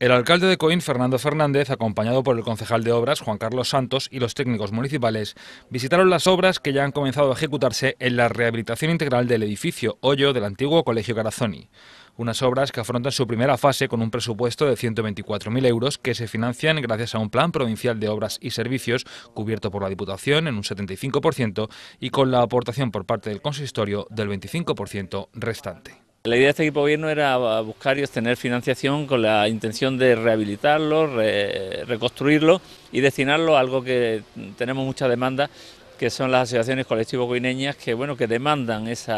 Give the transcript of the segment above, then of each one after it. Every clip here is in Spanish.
El alcalde de Coín, Fernando Fernández, acompañado por el concejal de obras, Juan Carlos Santos, y los técnicos municipales, visitaron las obras que ya han comenzado a ejecutarse en la rehabilitación integral del edificio Hoyo del antiguo Colegio Garazoni. Unas obras que afrontan su primera fase con un presupuesto de 124.000 euros que se financian gracias a un plan provincial de obras y servicios cubierto por la Diputación en un 75% y con la aportación por parte del consistorio del 25% restante. La idea de este equipo de gobierno era buscar y obtener financiación con la intención de rehabilitarlo, reconstruirlo y destinarlo a algo que tenemos mucha demanda, que son las asociaciones colectivos coineñas que bueno que demandan ese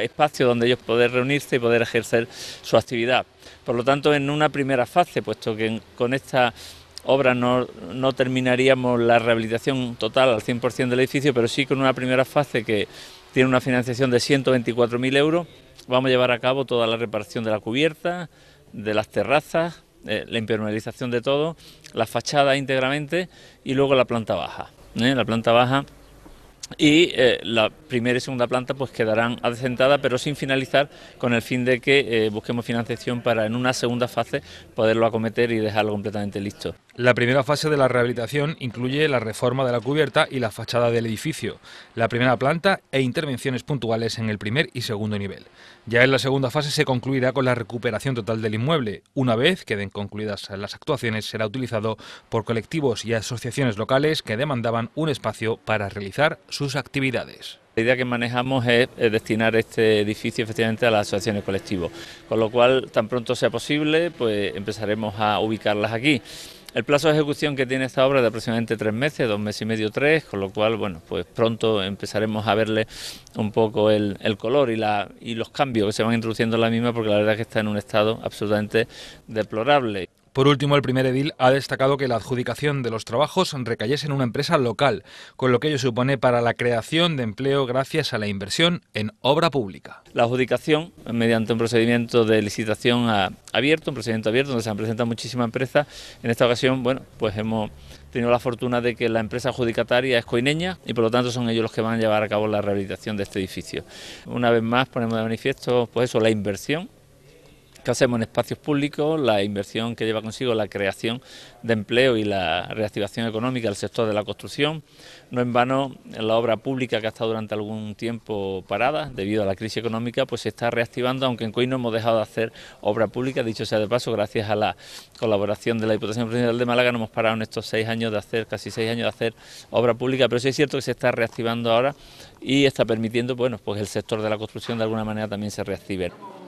espacio donde ellos poder reunirse y poder ejercer su actividad. Por lo tanto, en una primera fase, puesto que con esta obra no, no terminaríamos la rehabilitación total al 100% del edificio, pero sí con una primera fase que tiene una financiación de 124.000 euros. Vamos a llevar a cabo toda la reparación de la cubierta, de las terrazas, eh, la impermeabilización de todo, la fachada íntegramente y luego la planta baja. ¿eh? La planta baja y eh, la primera y segunda planta pues quedarán adecentadas pero sin finalizar con el fin de que busquemos financiación para en una segunda fase poderlo acometer y dejarlo completamente listo. La primera fase de la rehabilitación incluye la reforma de la cubierta y la fachada del edificio, la primera planta e intervenciones puntuales en el primer y segundo nivel. Ya en la segunda fase se concluirá con la recuperación total del inmueble. Una vez queden concluidas las actuaciones, será utilizado por colectivos y asociaciones locales que demandaban un espacio para realizar sus actividades. La idea que manejamos es destinar este edificio efectivamente a las asociaciones colectivos, con lo cual tan pronto sea posible pues empezaremos a ubicarlas aquí. El plazo de ejecución que tiene esta obra es de aproximadamente tres meses, dos meses y medio, tres, con lo cual, bueno, pues pronto empezaremos a verle un poco el, color y, la, y los cambios que se van introduciendo en la misma, porque la verdad es que está en un estado absolutamente deplorable. Por último, el primer edil ha destacado que la adjudicación de los trabajos recayese en una empresa local, con lo que ello supone para la creación de empleo gracias a la inversión en obra pública. La adjudicación, mediante un procedimiento de licitación abierto, un procedimiento abierto donde se han presentado muchísimas empresas, en esta ocasión, bueno, pues hemos tenido la fortuna de que la empresa adjudicataria es coineña y por lo tanto son ellos los que van a llevar a cabo la rehabilitación de este edificio. Una vez más ponemos de manifiesto pues eso, la inversión que hacemos en espacios públicos, la inversión que lleva consigo la creación de empleo y la reactivación económica del sector de la construcción. No en vano, la obra pública que ha estado durante algún tiempo parada debido a la crisis económica, pues se está reactivando, aunque en COI no hemos dejado de hacer obra pública, dicho sea de paso, gracias a la colaboración de la Diputación Provincial de Málaga no hemos parado en estos seis años de hacer, casi seis años de hacer obra pública, pero sí es cierto que se está reactivando ahora y está permitiendo, bueno, pues el sector de la construcción de alguna manera también se reactive.